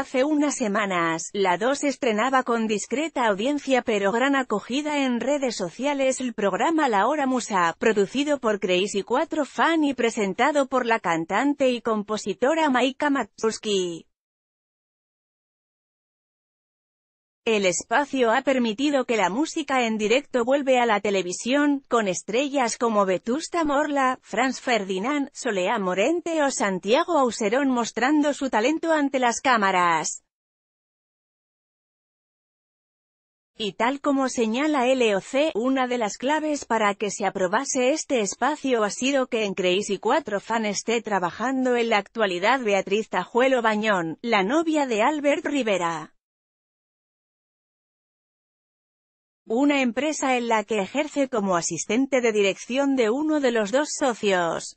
hace unas semanas, la 2 estrenaba con discreta audiencia pero gran acogida en redes sociales el programa La Hora Musa, producido por Crazy 4 Fan y presentado por la cantante y compositora Maika Matsuski. El espacio ha permitido que la música en directo vuelve a la televisión, con estrellas como Vetusta Morla, Franz Ferdinand, Solea Morente o Santiago Auserón mostrando su talento ante las cámaras. Y tal como señala LOC, una de las claves para que se aprobase este espacio ha sido que en Crazy 4 Fan esté trabajando en la actualidad Beatriz Tajuelo Bañón, la novia de Albert Rivera. una empresa en la que ejerce como asistente de dirección de uno de los dos socios.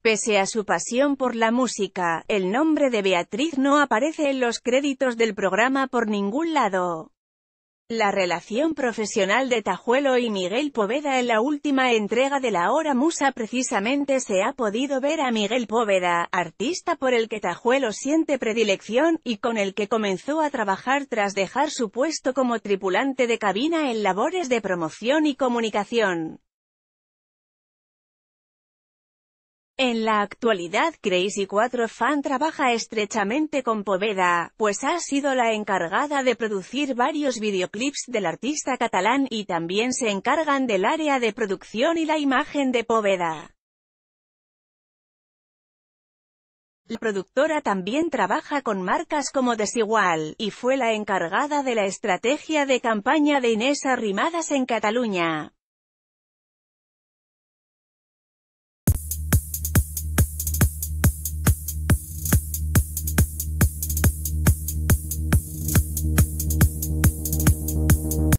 Pese a su pasión por la música, el nombre de Beatriz no aparece en los créditos del programa por ningún lado. La relación profesional de Tajuelo y Miguel Poveda en la última entrega de La Hora Musa precisamente se ha podido ver a Miguel Poveda, artista por el que Tajuelo siente predilección, y con el que comenzó a trabajar tras dejar su puesto como tripulante de cabina en labores de promoción y comunicación. En la actualidad Crazy 4 Fan trabaja estrechamente con Poveda, pues ha sido la encargada de producir varios videoclips del artista catalán y también se encargan del área de producción y la imagen de Poveda. La productora también trabaja con marcas como Desigual, y fue la encargada de la estrategia de campaña de Inés Arrimadas en Cataluña.